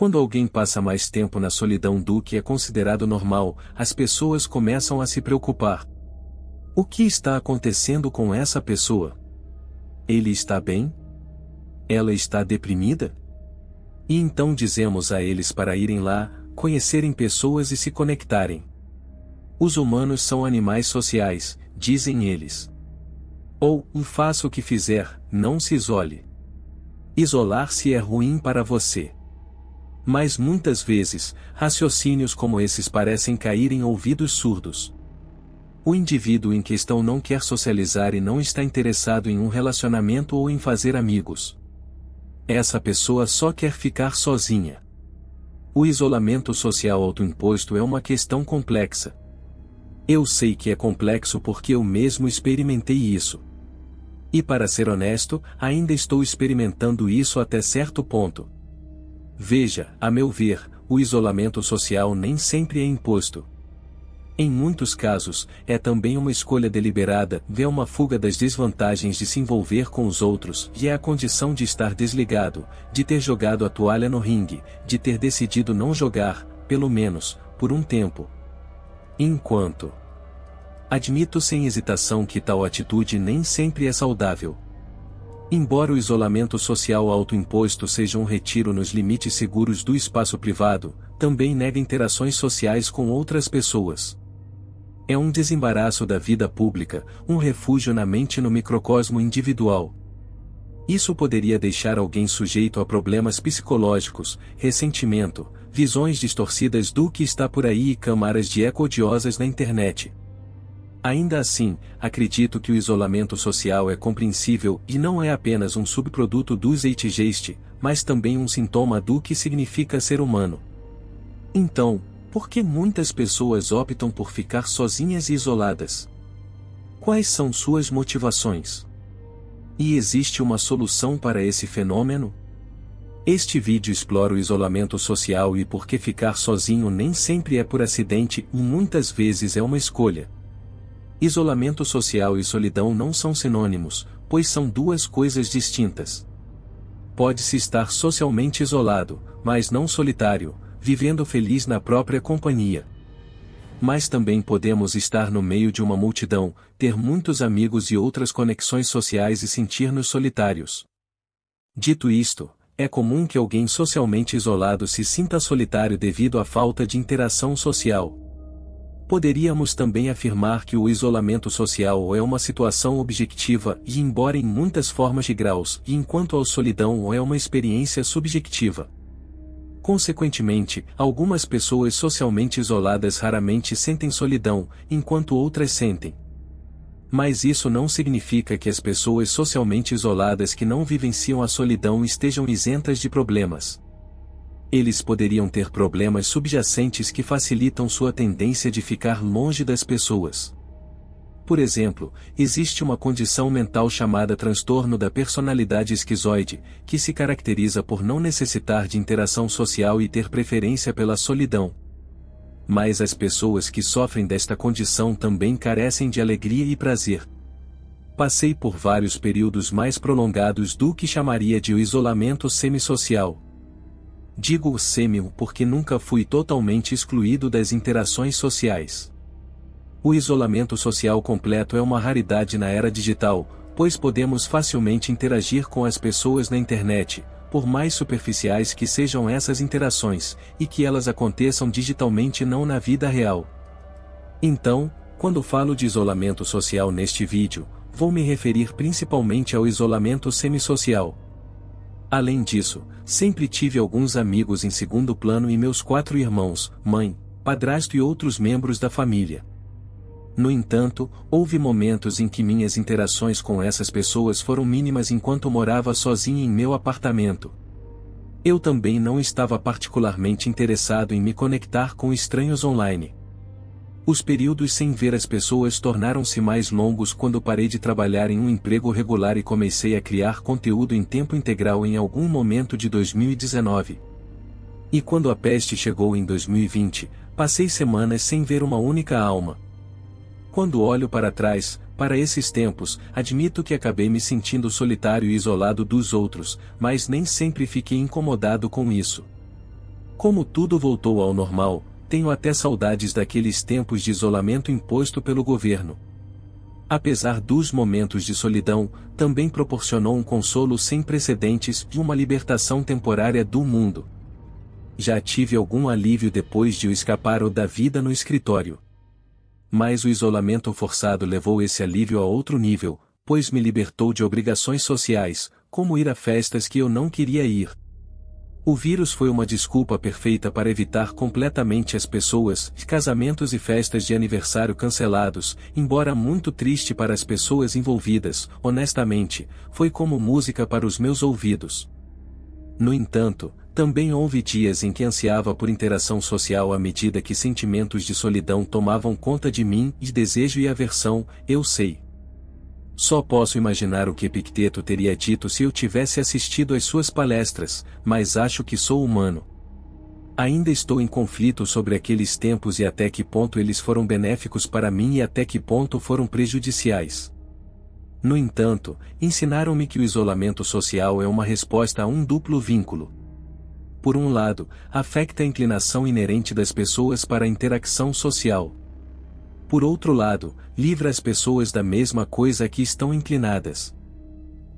Quando alguém passa mais tempo na solidão do que é considerado normal, as pessoas começam a se preocupar. O que está acontecendo com essa pessoa? Ele está bem? Ela está deprimida? E então dizemos a eles para irem lá, conhecerem pessoas e se conectarem. Os humanos são animais sociais, dizem eles. Ou, faça o que fizer, não se isole. Isolar-se é ruim para você. Mas muitas vezes, raciocínios como esses parecem cair em ouvidos surdos. O indivíduo em questão não quer socializar e não está interessado em um relacionamento ou em fazer amigos. Essa pessoa só quer ficar sozinha. O isolamento social autoimposto é uma questão complexa. Eu sei que é complexo porque eu mesmo experimentei isso. E para ser honesto, ainda estou experimentando isso até certo ponto. Veja, a meu ver, o isolamento social nem sempre é imposto. Em muitos casos, é também uma escolha deliberada, vê uma fuga das desvantagens de se envolver com os outros, e é a condição de estar desligado, de ter jogado a toalha no ringue, de ter decidido não jogar, pelo menos, por um tempo. Enquanto. Admito sem hesitação que tal atitude nem sempre é saudável. Embora o isolamento social autoimposto seja um retiro nos limites seguros do espaço privado, também nega interações sociais com outras pessoas. É um desembaraço da vida pública, um refúgio na mente no microcosmo individual. Isso poderia deixar alguém sujeito a problemas psicológicos, ressentimento, visões distorcidas do que está por aí e câmaras de eco odiosas na internet. Ainda assim, acredito que o isolamento social é compreensível e não é apenas um subproduto do zeitgeist, mas também um sintoma do que significa ser humano. Então, por que muitas pessoas optam por ficar sozinhas e isoladas? Quais são suas motivações? E existe uma solução para esse fenômeno? Este vídeo explora o isolamento social e por que ficar sozinho nem sempre é por acidente e muitas vezes é uma escolha Isolamento social e solidão não são sinônimos, pois são duas coisas distintas. Pode-se estar socialmente isolado, mas não solitário, vivendo feliz na própria companhia. Mas também podemos estar no meio de uma multidão, ter muitos amigos e outras conexões sociais e sentir-nos solitários. Dito isto, é comum que alguém socialmente isolado se sinta solitário devido à falta de interação social. Poderíamos também afirmar que o isolamento social é uma situação objetiva e embora em muitas formas de graus, e enquanto a solidão é uma experiência subjetiva. Consequentemente, algumas pessoas socialmente isoladas raramente sentem solidão, enquanto outras sentem. Mas isso não significa que as pessoas socialmente isoladas que não vivenciam a solidão estejam isentas de problemas eles poderiam ter problemas subjacentes que facilitam sua tendência de ficar longe das pessoas. Por exemplo, existe uma condição mental chamada transtorno da personalidade esquizoide, que se caracteriza por não necessitar de interação social e ter preferência pela solidão. Mas as pessoas que sofrem desta condição também carecem de alegria e prazer. Passei por vários períodos mais prolongados do que chamaria de isolamento semissocial Digo o sêmio porque nunca fui totalmente excluído das interações sociais. O isolamento social completo é uma raridade na era digital, pois podemos facilmente interagir com as pessoas na internet, por mais superficiais que sejam essas interações, e que elas aconteçam digitalmente não na vida real. Então, quando falo de isolamento social neste vídeo, vou me referir principalmente ao isolamento semissocial, Além disso, sempre tive alguns amigos em segundo plano e meus quatro irmãos, mãe, padrasto e outros membros da família. No entanto, houve momentos em que minhas interações com essas pessoas foram mínimas enquanto morava sozinha em meu apartamento. Eu também não estava particularmente interessado em me conectar com estranhos online. Os períodos sem ver as pessoas tornaram-se mais longos quando parei de trabalhar em um emprego regular e comecei a criar conteúdo em tempo integral em algum momento de 2019. E quando a peste chegou em 2020, passei semanas sem ver uma única alma. Quando olho para trás, para esses tempos, admito que acabei me sentindo solitário e isolado dos outros, mas nem sempre fiquei incomodado com isso. Como tudo voltou ao normal, tenho até saudades daqueles tempos de isolamento imposto pelo governo. Apesar dos momentos de solidão, também proporcionou um consolo sem precedentes e uma libertação temporária do mundo. Já tive algum alívio depois de o escapar da vida no escritório. Mas o isolamento forçado levou esse alívio a outro nível, pois me libertou de obrigações sociais, como ir a festas que eu não queria ir, o vírus foi uma desculpa perfeita para evitar completamente as pessoas, casamentos e festas de aniversário cancelados, embora muito triste para as pessoas envolvidas, honestamente, foi como música para os meus ouvidos. No entanto, também houve dias em que ansiava por interação social à medida que sentimentos de solidão tomavam conta de mim e desejo e aversão, eu sei. Só posso imaginar o que Epicteto teria dito se eu tivesse assistido às suas palestras, mas acho que sou humano. Ainda estou em conflito sobre aqueles tempos e até que ponto eles foram benéficos para mim e até que ponto foram prejudiciais. No entanto, ensinaram-me que o isolamento social é uma resposta a um duplo vínculo. Por um lado, afeta a inclinação inerente das pessoas para a interação social, por outro lado, livra as pessoas da mesma coisa a que estão inclinadas.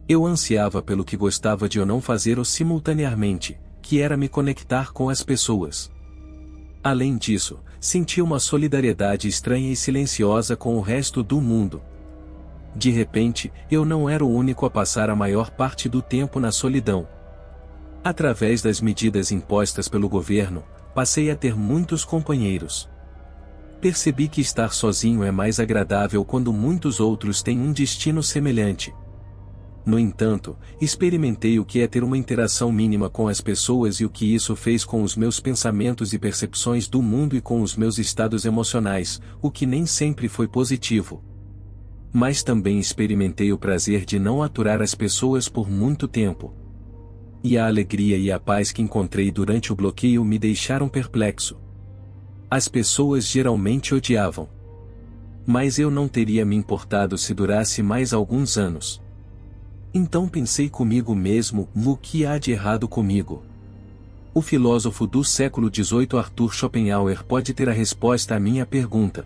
Eu ansiava pelo que gostava de eu não fazer ou simultaneamente, que era me conectar com as pessoas. Além disso, senti uma solidariedade estranha e silenciosa com o resto do mundo. De repente, eu não era o único a passar a maior parte do tempo na solidão. Através das medidas impostas pelo governo, passei a ter muitos companheiros. Percebi que estar sozinho é mais agradável quando muitos outros têm um destino semelhante. No entanto, experimentei o que é ter uma interação mínima com as pessoas e o que isso fez com os meus pensamentos e percepções do mundo e com os meus estados emocionais, o que nem sempre foi positivo. Mas também experimentei o prazer de não aturar as pessoas por muito tempo. E a alegria e a paz que encontrei durante o bloqueio me deixaram perplexo. As pessoas geralmente odiavam. Mas eu não teria me importado se durasse mais alguns anos. Então pensei comigo mesmo no que há de errado comigo. O filósofo do século XVIII Arthur Schopenhauer pode ter a resposta à minha pergunta.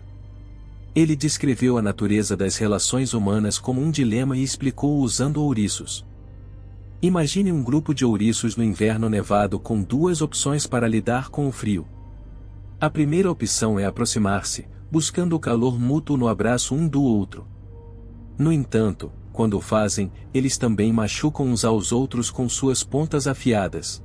Ele descreveu a natureza das relações humanas como um dilema e explicou usando ouriços. Imagine um grupo de ouriços no inverno nevado com duas opções para lidar com o frio. A primeira opção é aproximar-se, buscando o calor mútuo no abraço um do outro. No entanto, quando o fazem, eles também machucam uns aos outros com suas pontas afiadas.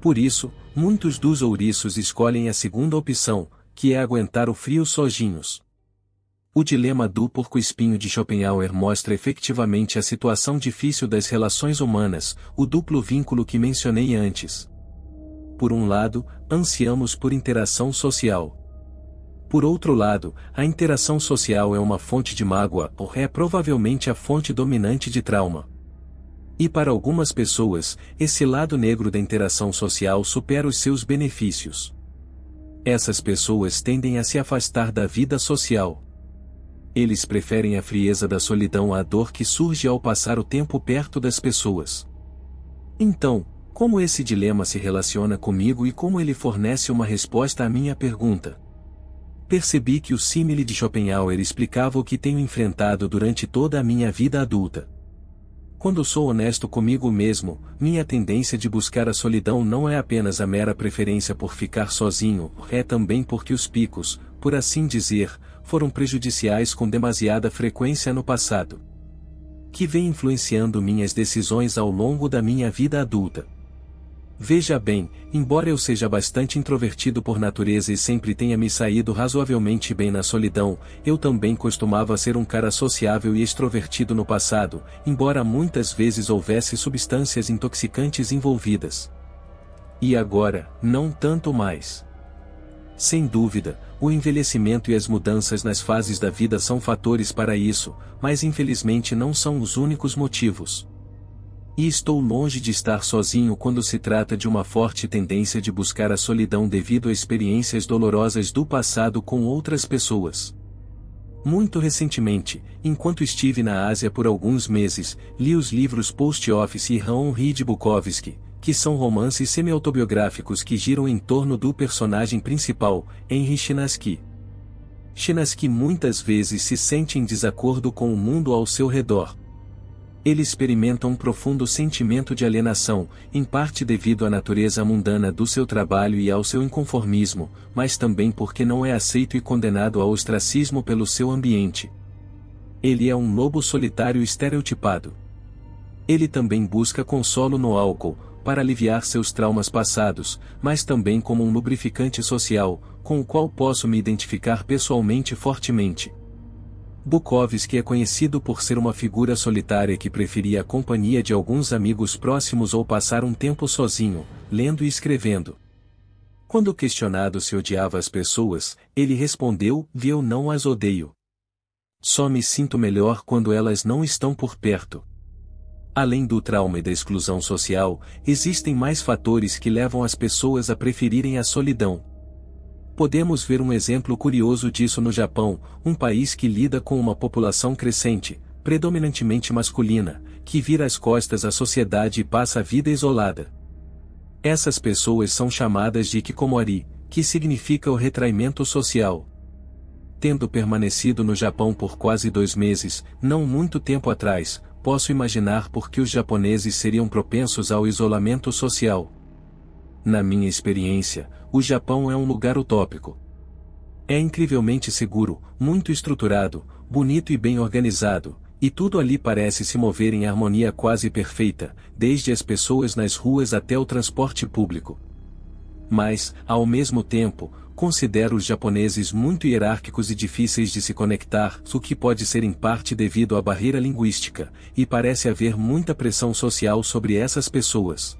Por isso, muitos dos ouriços escolhem a segunda opção, que é aguentar o frio sozinhos. O dilema do porco-espinho de Schopenhauer mostra efetivamente a situação difícil das relações humanas, o duplo vínculo que mencionei antes por um lado, ansiamos por interação social. Por outro lado, a interação social é uma fonte de mágoa ou é provavelmente a fonte dominante de trauma. E para algumas pessoas, esse lado negro da interação social supera os seus benefícios. Essas pessoas tendem a se afastar da vida social. Eles preferem a frieza da solidão à dor que surge ao passar o tempo perto das pessoas. Então, como esse dilema se relaciona comigo e como ele fornece uma resposta à minha pergunta? Percebi que o símile de Schopenhauer explicava o que tenho enfrentado durante toda a minha vida adulta. Quando sou honesto comigo mesmo, minha tendência de buscar a solidão não é apenas a mera preferência por ficar sozinho, é também porque os picos, por assim dizer, foram prejudiciais com demasiada frequência no passado. Que vem influenciando minhas decisões ao longo da minha vida adulta. Veja bem, embora eu seja bastante introvertido por natureza e sempre tenha me saído razoavelmente bem na solidão, eu também costumava ser um cara sociável e extrovertido no passado, embora muitas vezes houvesse substâncias intoxicantes envolvidas. E agora, não tanto mais. Sem dúvida, o envelhecimento e as mudanças nas fases da vida são fatores para isso, mas infelizmente não são os únicos motivos. E estou longe de estar sozinho quando se trata de uma forte tendência de buscar a solidão devido a experiências dolorosas do passado com outras pessoas. Muito recentemente, enquanto estive na Ásia por alguns meses, li os livros Post Office e Ron de Bukowski, que são romances semi-autobiográficos que giram em torno do personagem principal, Henry Chinaski. Chinaski muitas vezes se sente em desacordo com o mundo ao seu redor, ele experimenta um profundo sentimento de alienação, em parte devido à natureza mundana do seu trabalho e ao seu inconformismo, mas também porque não é aceito e condenado ao ostracismo pelo seu ambiente. Ele é um lobo solitário estereotipado. Ele também busca consolo no álcool, para aliviar seus traumas passados, mas também como um lubrificante social, com o qual posso me identificar pessoalmente fortemente. Bukowski é conhecido por ser uma figura solitária que preferia a companhia de alguns amigos próximos ou passar um tempo sozinho, lendo e escrevendo. Quando questionado se odiava as pessoas, ele respondeu: Eu não as odeio. Só me sinto melhor quando elas não estão por perto. Além do trauma e da exclusão social, existem mais fatores que levam as pessoas a preferirem a solidão, Podemos ver um exemplo curioso disso no Japão, um país que lida com uma população crescente, predominantemente masculina, que vira as costas à sociedade e passa a vida isolada. Essas pessoas são chamadas de kikomori, que significa o retraimento social. Tendo permanecido no Japão por quase dois meses, não muito tempo atrás, posso imaginar por que os japoneses seriam propensos ao isolamento social na minha experiência, o Japão é um lugar utópico. É incrivelmente seguro, muito estruturado, bonito e bem organizado, e tudo ali parece se mover em harmonia quase perfeita, desde as pessoas nas ruas até o transporte público. Mas, ao mesmo tempo, considero os japoneses muito hierárquicos e difíceis de se conectar, o que pode ser em parte devido à barreira linguística, e parece haver muita pressão social sobre essas pessoas.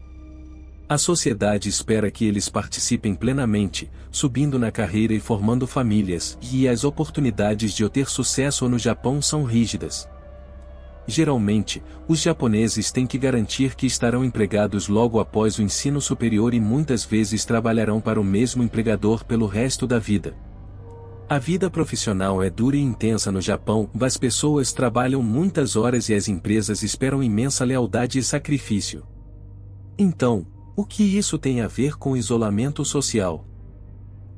A sociedade espera que eles participem plenamente, subindo na carreira e formando famílias, e as oportunidades de obter sucesso no Japão são rígidas. Geralmente, os japoneses têm que garantir que estarão empregados logo após o ensino superior e muitas vezes trabalharão para o mesmo empregador pelo resto da vida. A vida profissional é dura e intensa no Japão, as pessoas trabalham muitas horas e as empresas esperam imensa lealdade e sacrifício. Então, o que isso tem a ver com isolamento social?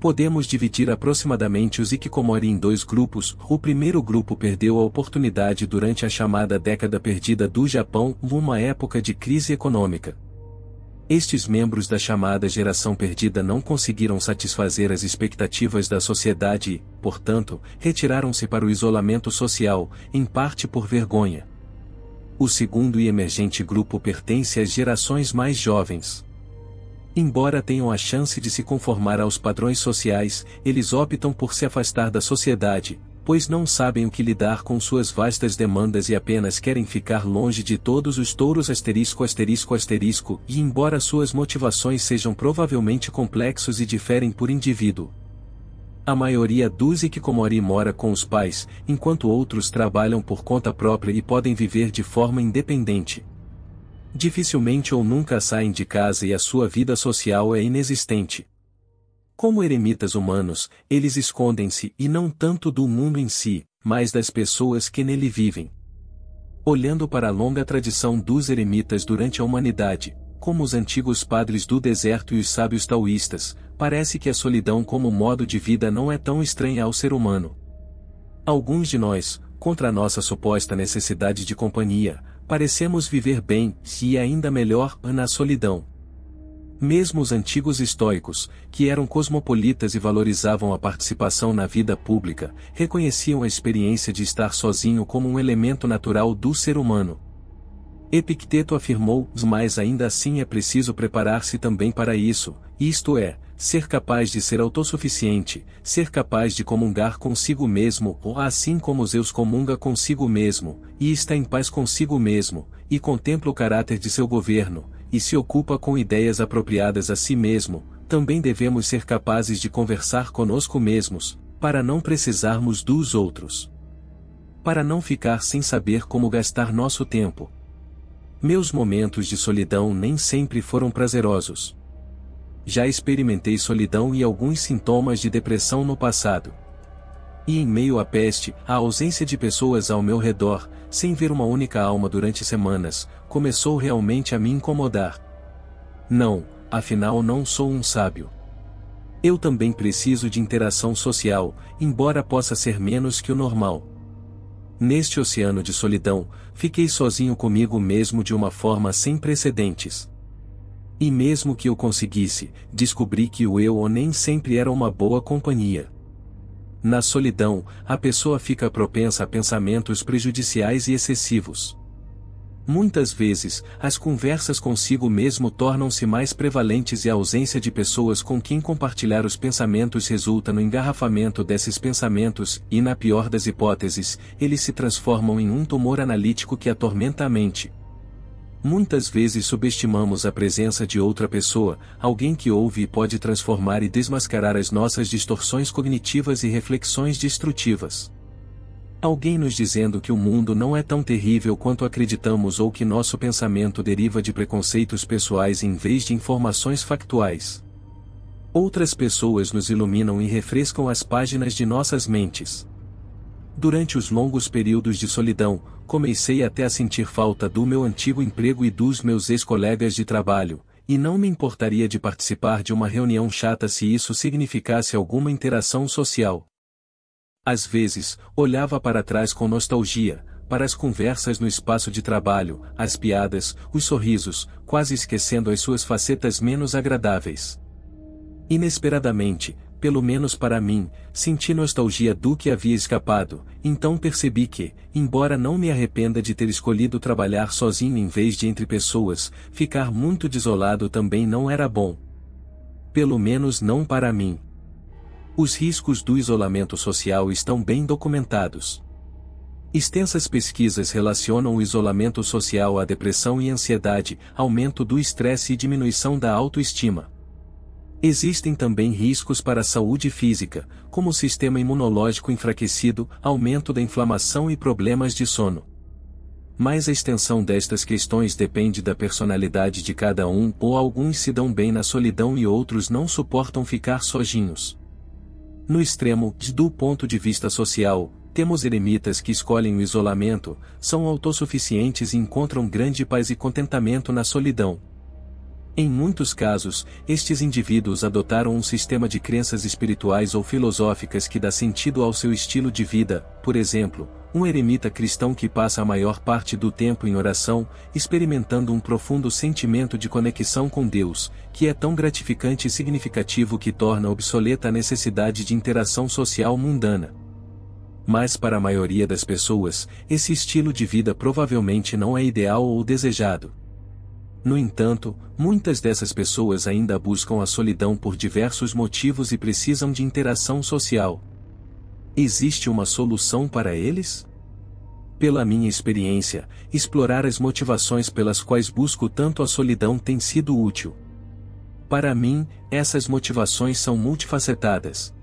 Podemos dividir aproximadamente os Ikikomori em dois grupos. O primeiro grupo perdeu a oportunidade durante a chamada década perdida do Japão, numa época de crise econômica. Estes membros da chamada geração perdida não conseguiram satisfazer as expectativas da sociedade e, portanto, retiraram-se para o isolamento social, em parte por vergonha, o segundo e emergente grupo pertence às gerações mais jovens. Embora tenham a chance de se conformar aos padrões sociais, eles optam por se afastar da sociedade, pois não sabem o que lidar com suas vastas demandas e apenas querem ficar longe de todos os touros asterisco asterisco asterisco, e embora suas motivações sejam provavelmente complexos e diferem por indivíduo, a maioria Duzi Kikomori mora com os pais, enquanto outros trabalham por conta própria e podem viver de forma independente. Dificilmente ou nunca saem de casa e a sua vida social é inexistente. Como eremitas humanos, eles escondem-se e não tanto do mundo em si, mas das pessoas que nele vivem. Olhando para a longa tradição dos eremitas durante a humanidade, como os antigos padres do deserto e os sábios taoístas, parece que a solidão como modo de vida não é tão estranha ao ser humano. Alguns de nós, contra a nossa suposta necessidade de companhia, parecemos viver bem, e ainda melhor, na solidão. Mesmo os antigos estoicos, que eram cosmopolitas e valorizavam a participação na vida pública, reconheciam a experiência de estar sozinho como um elemento natural do ser humano. Epicteto afirmou, mas ainda assim é preciso preparar-se também para isso, isto é, ser capaz de ser autossuficiente, ser capaz de comungar consigo mesmo, ou assim como Zeus comunga consigo mesmo, e está em paz consigo mesmo, e contempla o caráter de seu governo, e se ocupa com ideias apropriadas a si mesmo, também devemos ser capazes de conversar conosco mesmos, para não precisarmos dos outros. Para não ficar sem saber como gastar nosso tempo, meus momentos de solidão nem sempre foram prazerosos. Já experimentei solidão e alguns sintomas de depressão no passado. E em meio à peste, a ausência de pessoas ao meu redor, sem ver uma única alma durante semanas, começou realmente a me incomodar. Não, afinal não sou um sábio. Eu também preciso de interação social, embora possa ser menos que o normal. Neste oceano de solidão, fiquei sozinho comigo mesmo de uma forma sem precedentes. E mesmo que eu conseguisse, descobri que o eu ou nem sempre era uma boa companhia. Na solidão, a pessoa fica propensa a pensamentos prejudiciais e excessivos. Muitas vezes, as conversas consigo mesmo tornam-se mais prevalentes e a ausência de pessoas com quem compartilhar os pensamentos resulta no engarrafamento desses pensamentos, e na pior das hipóteses, eles se transformam em um tumor analítico que atormenta a mente. Muitas vezes subestimamos a presença de outra pessoa, alguém que ouve e pode transformar e desmascarar as nossas distorções cognitivas e reflexões destrutivas. Alguém nos dizendo que o mundo não é tão terrível quanto acreditamos ou que nosso pensamento deriva de preconceitos pessoais em vez de informações factuais. Outras pessoas nos iluminam e refrescam as páginas de nossas mentes. Durante os longos períodos de solidão, comecei até a sentir falta do meu antigo emprego e dos meus ex-colegas de trabalho, e não me importaria de participar de uma reunião chata se isso significasse alguma interação social. Às vezes, olhava para trás com nostalgia, para as conversas no espaço de trabalho, as piadas, os sorrisos, quase esquecendo as suas facetas menos agradáveis. Inesperadamente, pelo menos para mim, senti nostalgia do que havia escapado, então percebi que, embora não me arrependa de ter escolhido trabalhar sozinho em vez de entre pessoas, ficar muito desolado também não era bom. Pelo menos não para mim. Os riscos do isolamento social estão bem documentados. Extensas pesquisas relacionam o isolamento social à depressão e ansiedade, aumento do estresse e diminuição da autoestima. Existem também riscos para a saúde física, como o sistema imunológico enfraquecido, aumento da inflamação e problemas de sono. Mas a extensão destas questões depende da personalidade de cada um, ou alguns se dão bem na solidão e outros não suportam ficar sozinhos. No extremo, do ponto de vista social, temos eremitas que escolhem o isolamento, são autossuficientes e encontram grande paz e contentamento na solidão, em muitos casos, estes indivíduos adotaram um sistema de crenças espirituais ou filosóficas que dá sentido ao seu estilo de vida, por exemplo, um eremita cristão que passa a maior parte do tempo em oração, experimentando um profundo sentimento de conexão com Deus, que é tão gratificante e significativo que torna obsoleta a necessidade de interação social mundana. Mas para a maioria das pessoas, esse estilo de vida provavelmente não é ideal ou desejado. No entanto, muitas dessas pessoas ainda buscam a solidão por diversos motivos e precisam de interação social. Existe uma solução para eles? Pela minha experiência, explorar as motivações pelas quais busco tanto a solidão tem sido útil. Para mim, essas motivações são multifacetadas.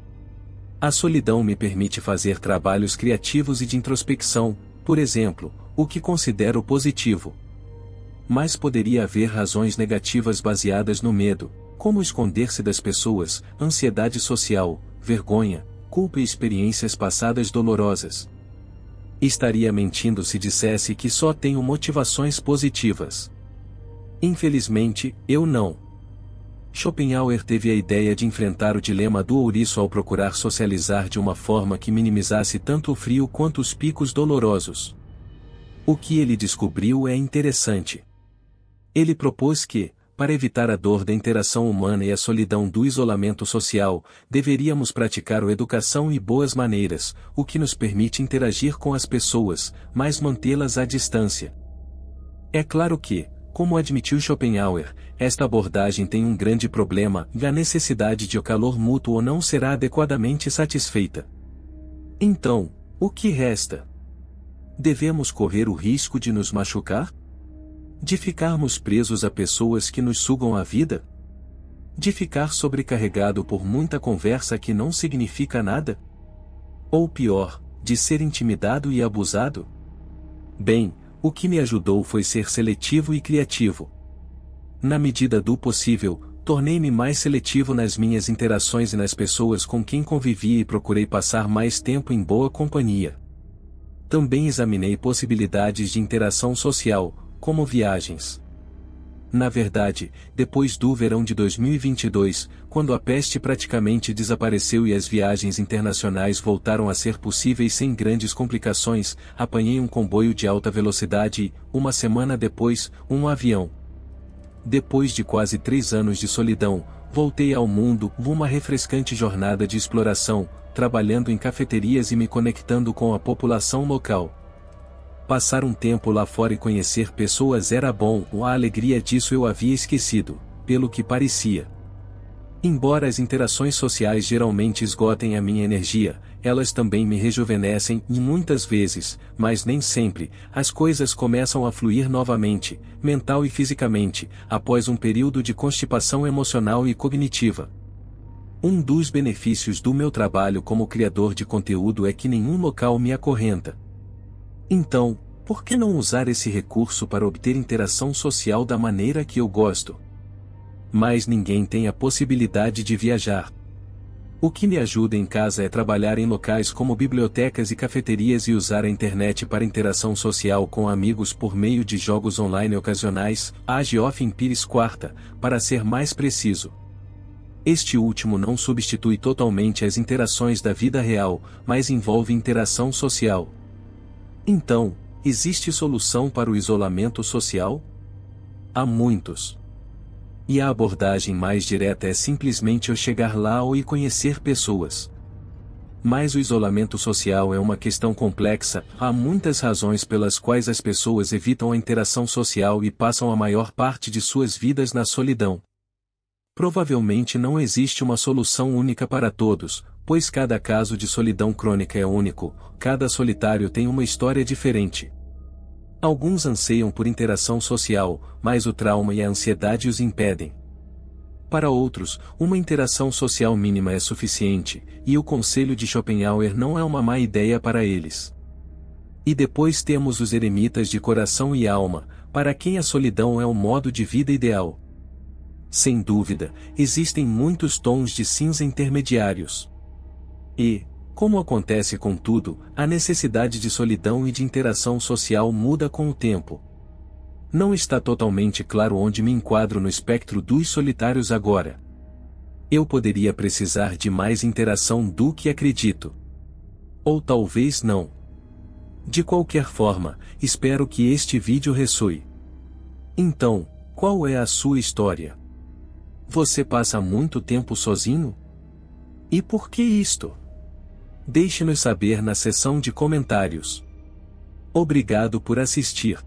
A solidão me permite fazer trabalhos criativos e de introspecção, por exemplo, o que considero positivo. Mas poderia haver razões negativas baseadas no medo, como esconder-se das pessoas, ansiedade social, vergonha, culpa e experiências passadas dolorosas. Estaria mentindo se dissesse que só tenho motivações positivas. Infelizmente, eu não. Schopenhauer teve a ideia de enfrentar o dilema do ouriço ao procurar socializar de uma forma que minimizasse tanto o frio quanto os picos dolorosos. O que ele descobriu é interessante. Ele propôs que, para evitar a dor da interação humana e a solidão do isolamento social, deveríamos praticar a educação e boas maneiras, o que nos permite interagir com as pessoas, mas mantê-las à distância. É claro que, como admitiu Schopenhauer, esta abordagem tem um grande problema e a necessidade de o calor mútuo não será adequadamente satisfeita. Então, o que resta? Devemos correr o risco de nos machucar? De ficarmos presos a pessoas que nos sugam a vida? De ficar sobrecarregado por muita conversa que não significa nada? Ou pior, de ser intimidado e abusado? Bem, o que me ajudou foi ser seletivo e criativo. Na medida do possível, tornei-me mais seletivo nas minhas interações e nas pessoas com quem convivia e procurei passar mais tempo em boa companhia. Também examinei possibilidades de interação social, como viagens. Na verdade, depois do verão de 2022, quando a peste praticamente desapareceu e as viagens internacionais voltaram a ser possíveis sem grandes complicações, apanhei um comboio de alta velocidade e, uma semana depois, um avião. Depois de quase três anos de solidão, voltei ao mundo uma refrescante jornada de exploração, trabalhando em cafeterias e me conectando com a população local. Passar um tempo lá fora e conhecer pessoas era bom, a alegria disso eu havia esquecido, pelo que parecia. Embora as interações sociais geralmente esgotem a minha energia, elas também me rejuvenescem e muitas vezes, mas nem sempre, as coisas começam a fluir novamente, mental e fisicamente, após um período de constipação emocional e cognitiva. Um dos benefícios do meu trabalho como criador de conteúdo é que nenhum local me acorrenta. Então, por que não usar esse recurso para obter interação social da maneira que eu gosto? Mas ninguém tem a possibilidade de viajar. O que me ajuda em casa é trabalhar em locais como bibliotecas e cafeterias e usar a internet para interação social com amigos por meio de jogos online ocasionais, of Empires Quarta, para ser mais preciso. Este último não substitui totalmente as interações da vida real, mas envolve interação social. Então, existe solução para o isolamento social? Há muitos. E a abordagem mais direta é simplesmente eu chegar lá ou e conhecer pessoas. Mas o isolamento social é uma questão complexa, há muitas razões pelas quais as pessoas evitam a interação social e passam a maior parte de suas vidas na solidão. Provavelmente não existe uma solução única para todos, pois cada caso de solidão crônica é único, cada solitário tem uma história diferente. Alguns anseiam por interação social, mas o trauma e a ansiedade os impedem. Para outros, uma interação social mínima é suficiente, e o conselho de Schopenhauer não é uma má ideia para eles. E depois temos os eremitas de coração e alma, para quem a solidão é o modo de vida ideal. Sem dúvida, existem muitos tons de cinza intermediários. E, como acontece com tudo, a necessidade de solidão e de interação social muda com o tempo. Não está totalmente claro onde me enquadro no espectro dos solitários agora. Eu poderia precisar de mais interação do que acredito. Ou talvez não. De qualquer forma, espero que este vídeo ressoe. Então, qual é a sua história? Você passa muito tempo sozinho? E por que isto? Deixe-nos saber na seção de comentários. Obrigado por assistir.